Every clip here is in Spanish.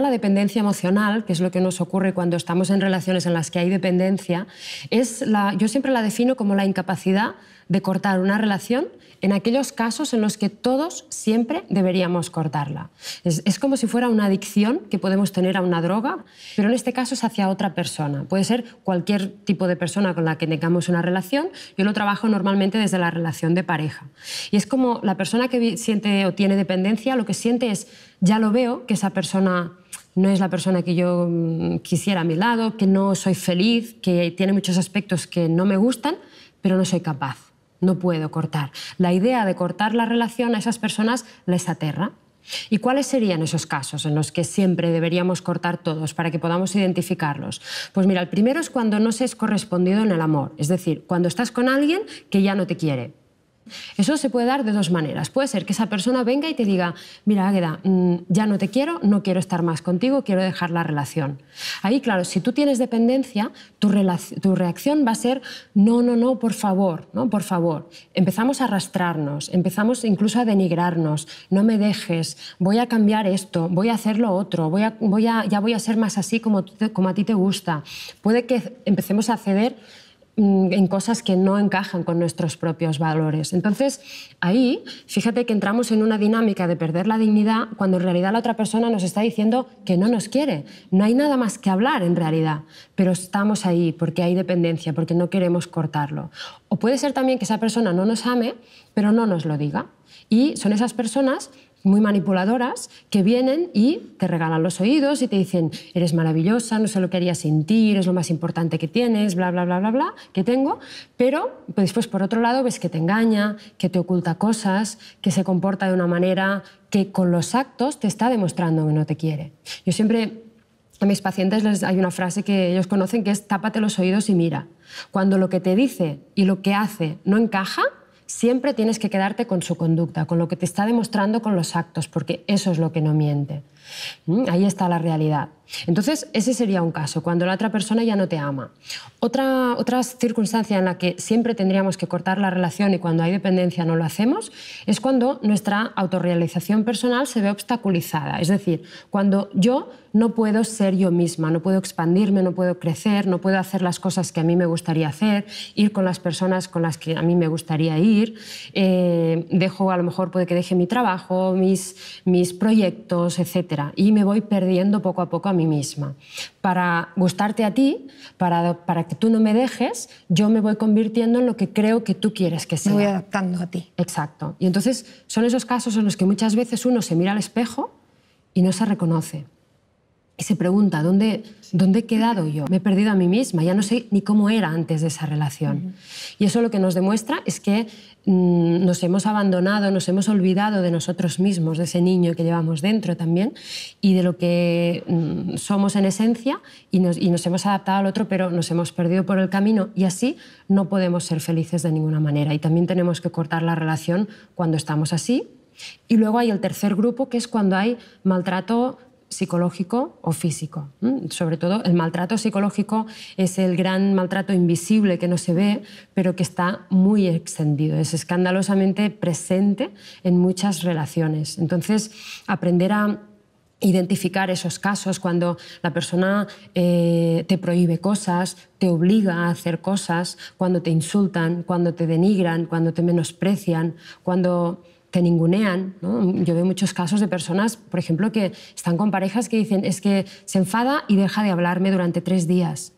la dependencia emocional, que es lo que nos ocurre cuando estamos en relaciones en las que hay dependencia, es la, yo siempre la defino como la incapacidad de cortar una relación en aquellos casos en los que todos siempre deberíamos cortarla. Es, como si fuera una adicción que podemos tener a una droga, pero en este caso es hacia otra persona. Puede ser cualquier tipo de persona con la que tengamos una relación. Yo lo trabajo normalmente desde la relación de pareja. Y es como la persona que siente o tiene dependencia, lo que siente es, ya lo veo, que esa persona no es la persona que yo mm, quisiera a mi lado, que no soy feliz, que tiene muchos aspectos que no me gustan, pero no soy capaz no puedo cortar. La idea de cortar la relación a esas personas les aterra. ¿Y cuáles serían esos casos en los que siempre deberíamos cortar todos para que podamos identificarlos? Pues mira, el primero es cuando no se es correspondido en el amor, es decir, cuando estás con alguien que ya no te quiere, eso se puede dar de dos maneras. Puede ser que esa persona venga y te diga, mira, Águeda, mm, ya no te quiero, no quiero estar más contigo, quiero dejar la relación. Ahí, claro, si tú tienes dependencia, tu, reacción va a ser, no, no, no, por favor, no, por favor. Empezamos a arrastrarnos, empezamos incluso a denigrarnos, no me dejes, voy a cambiar esto, voy a hacer lo otro, voy a, ya voy a ser más así como, como a ti te gusta. Puede que empecemos a ceder Mm, en cosas que no encajan con nuestros propios valores. Entonces, ahí, fíjate que entramos en una dinámica de perder la dignidad cuando en realidad la otra persona nos está diciendo que no nos quiere. No hay nada más que hablar en realidad, pero estamos ahí porque hay dependencia, porque no queremos cortarlo. O puede ser también que esa persona no nos ame, pero no nos lo diga. Y son esas personas muy manipuladoras que vienen y te regalan los oídos y te dicen, eres maravillosa, no sé lo que haría sin ti, eres lo más importante que tienes, bla, bla, bla, bla, bla, que tengo. Pero pues, después, por otro lado, ves que te engaña, que te oculta cosas, que se comporta de una manera que con los actos te está demostrando que no te quiere. Yo siempre a mis pacientes les hay una frase que ellos conocen que es tápate los oídos y mira. Cuando lo que te dice y lo que hace no encaja, Siempre tienes que quedarte con su conducta, con lo que te está demostrando con los actos, porque eso es lo que no miente. Mm, ahí está la realidad. Entonces, ese sería un caso, cuando la otra persona ya no te ama. Otra, circunstancia en la que siempre tendríamos que cortar la relación y cuando hay dependencia no lo hacemos es cuando nuestra autorrealización personal se ve obstaculizada. Es decir, cuando yo no puedo ser yo misma, no puedo expandirme, no puedo crecer, no puedo hacer las cosas que a mí me gustaría hacer, ir con las personas con las que a mí me gustaría ir, eh, dejo, a lo mejor puede que deje mi trabajo, mis, proyectos, etc. Y me voy perdiendo poco a poco mí misma. Para gustarte a ti, para, para que tú no me dejes, yo me voy convirtiendo en lo que creo que tú quieres que sea. Me voy adaptando a ti. Exacto. Y entonces son esos casos en los que muchas veces uno se mira al espejo y no se reconoce y se pregunta, ¿dónde, ¿dónde he quedado yo? Me he perdido a mí misma, ya no sé ni cómo era antes de esa relación. Y eso lo que nos demuestra es que mm, nos hemos abandonado, nos hemos olvidado de nosotros mismos, de ese niño que llevamos dentro también, y de lo que mm, somos en esencia, y nos, y nos hemos adaptado al otro, pero nos hemos perdido por el camino, y así no podemos ser felices de ninguna manera. Y también tenemos que cortar la relación cuando estamos así. Y luego hay el tercer grupo, que es cuando hay maltrato psicológico o físico. Sobre todo el maltrato psicológico es el gran maltrato invisible que no se ve, pero que está muy extendido, es escandalosamente presente en muchas relaciones. Entonces, aprender a identificar esos casos cuando la persona eh, te prohíbe cosas, te obliga a hacer cosas, cuando te insultan, cuando te denigran, cuando te menosprecian, cuando se ningunean. Yo veo muchos casos de personas, por ejemplo, que están con parejas que dicen, es que se enfada y deja de hablarme durante tres días.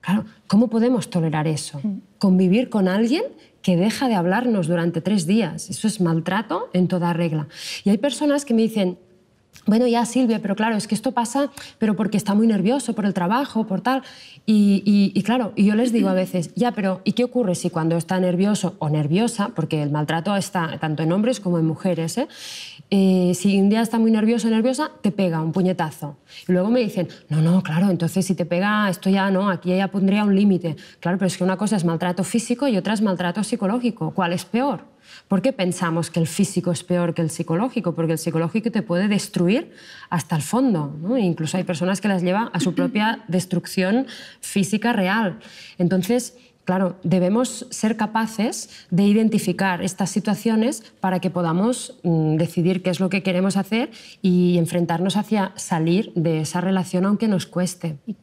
Claro, ¿cómo podemos tolerar eso? Mm. Convivir con alguien que deja de hablarnos durante tres días. Eso es maltrato en toda regla. Y hay personas que me dicen, bueno, ya Silvia, pero claro, es que esto pasa, pero porque está muy nervioso por el trabajo, por tal. Y, claro, y yo les digo a veces, ya, pero ¿y qué ocurre si cuando está nervioso o nerviosa, porque el maltrato está tanto en hombres como en mujeres, eh, eh, si un día está muy nervioso o nerviosa, te pega un puñetazo. Y luego me dicen, no, no, claro, entonces si te pega, esto ya no, aquí ya pondría un límite. Claro, pero es que una cosa es maltrato físico y otra es maltrato psicológico. ¿Cuál es peor? ¿Por qué pensamos que el físico es peor que el psicológico? Porque el psicológico te puede destruir hasta el fondo. E incluso hay personas que las lleva a su propia destrucción física real. Entonces, claro, debemos ser capaces de identificar estas situaciones para que podamos mm, decidir qué es lo que queremos hacer y enfrentarnos hacia salir de esa relación aunque nos cueste.